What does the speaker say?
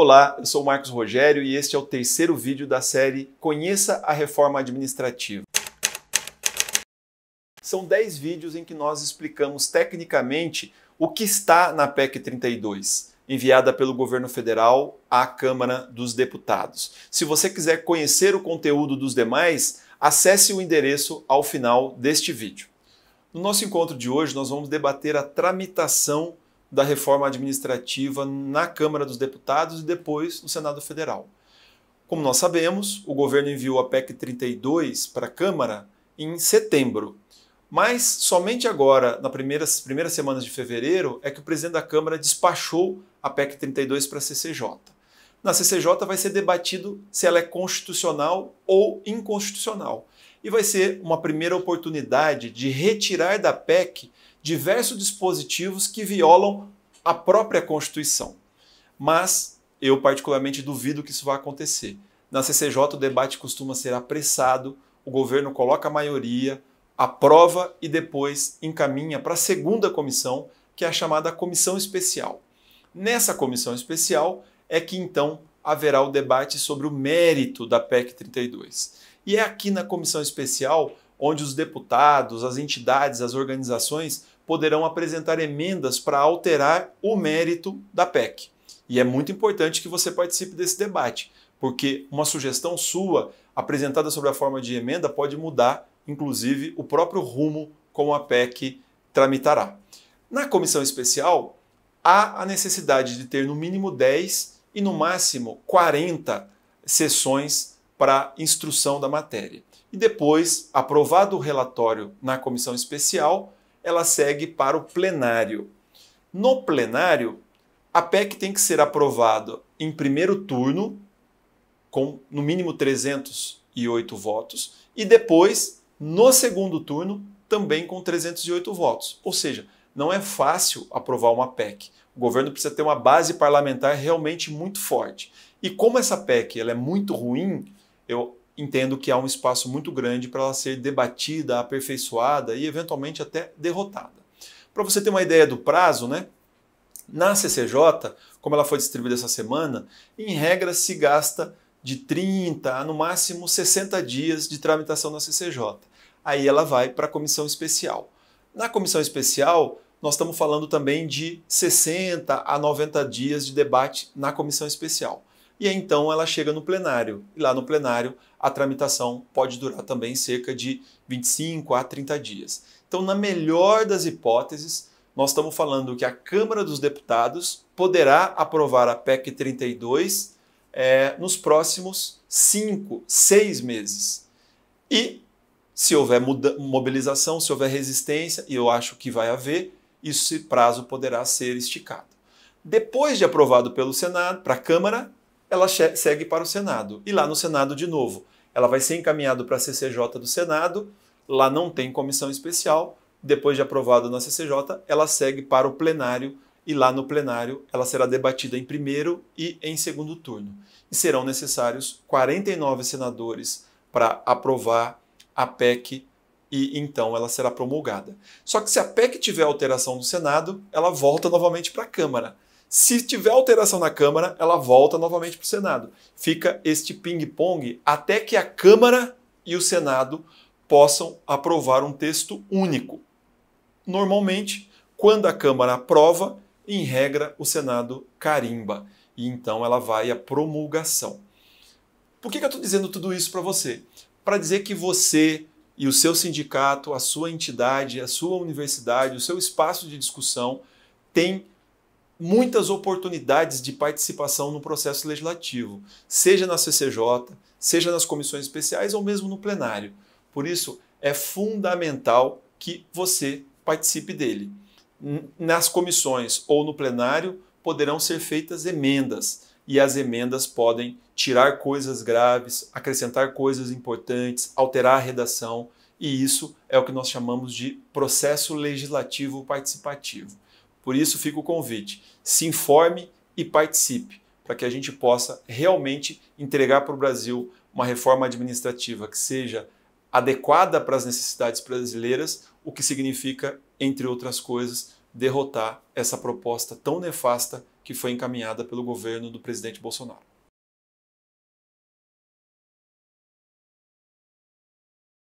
Olá, eu sou o Marcos Rogério e este é o terceiro vídeo da série Conheça a Reforma Administrativa. São 10 vídeos em que nós explicamos tecnicamente o que está na PEC 32, enviada pelo governo federal à Câmara dos Deputados. Se você quiser conhecer o conteúdo dos demais, acesse o endereço ao final deste vídeo. No nosso encontro de hoje, nós vamos debater a tramitação da reforma administrativa na Câmara dos Deputados e depois no Senado Federal. Como nós sabemos, o governo enviou a PEC 32 para a Câmara em setembro. Mas somente agora, nas primeiras, primeiras semanas de fevereiro, é que o presidente da Câmara despachou a PEC 32 para a CCJ. Na CCJ vai ser debatido se ela é constitucional ou inconstitucional. E vai ser uma primeira oportunidade de retirar da PEC diversos dispositivos que violam a própria Constituição. Mas eu particularmente duvido que isso vá acontecer. Na CCJ o debate costuma ser apressado, o governo coloca a maioria, aprova e depois encaminha para a segunda comissão, que é a chamada comissão especial. Nessa comissão especial é que então haverá o debate sobre o mérito da PEC 32. E é aqui na comissão especial onde os deputados, as entidades, as organizações poderão apresentar emendas para alterar o mérito da PEC. E é muito importante que você participe desse debate, porque uma sugestão sua apresentada sobre a forma de emenda pode mudar, inclusive, o próprio rumo como a PEC tramitará. Na comissão especial, há a necessidade de ter no mínimo 10 e no máximo 40 sessões para instrução da matéria. E depois, aprovado o relatório na comissão especial, ela segue para o plenário. No plenário, a PEC tem que ser aprovada em primeiro turno, com no mínimo 308 votos, e depois, no segundo turno, também com 308 votos. Ou seja, não é fácil aprovar uma PEC. O governo precisa ter uma base parlamentar realmente muito forte. E como essa PEC ela é muito ruim, eu entendo que há um espaço muito grande para ela ser debatida, aperfeiçoada e eventualmente até derrotada. Para você ter uma ideia do prazo, né? Na CCJ, como ela foi distribuída essa semana, em regra se gasta de 30 a no máximo 60 dias de tramitação na CCJ. Aí ela vai para a comissão especial. Na comissão especial, nós estamos falando também de 60 a 90 dias de debate na comissão especial e então ela chega no plenário. E lá no plenário, a tramitação pode durar também cerca de 25 a 30 dias. Então, na melhor das hipóteses, nós estamos falando que a Câmara dos Deputados poderá aprovar a PEC 32 é, nos próximos 5, 6 meses. E se houver mobilização, se houver resistência, e eu acho que vai haver, esse prazo poderá ser esticado. Depois de aprovado pelo Senado, para a Câmara, ela segue para o Senado. E lá no Senado, de novo, ela vai ser encaminhada para a CCJ do Senado, lá não tem comissão especial, depois de aprovado na CCJ, ela segue para o plenário e lá no plenário ela será debatida em primeiro e em segundo turno. E serão necessários 49 senadores para aprovar a PEC e então ela será promulgada. Só que se a PEC tiver alteração no Senado, ela volta novamente para a Câmara. Se tiver alteração na Câmara, ela volta novamente para o Senado. Fica este ping-pong até que a Câmara e o Senado possam aprovar um texto único. Normalmente, quando a Câmara aprova, em regra, o Senado carimba e então ela vai à promulgação. Por que, que eu estou dizendo tudo isso para você? Para dizer que você e o seu sindicato, a sua entidade, a sua universidade, o seu espaço de discussão tem muitas oportunidades de participação no processo legislativo, seja na CCJ, seja nas comissões especiais ou mesmo no plenário. Por isso, é fundamental que você participe dele. Nas comissões ou no plenário poderão ser feitas emendas e as emendas podem tirar coisas graves, acrescentar coisas importantes, alterar a redação, e isso é o que nós chamamos de processo legislativo participativo. Por isso fica o convite: se informe e participe, para que a gente possa realmente entregar para o Brasil uma reforma administrativa que seja adequada para as necessidades brasileiras, o que significa, entre outras coisas, derrotar essa proposta tão nefasta que foi encaminhada pelo governo do presidente Bolsonaro.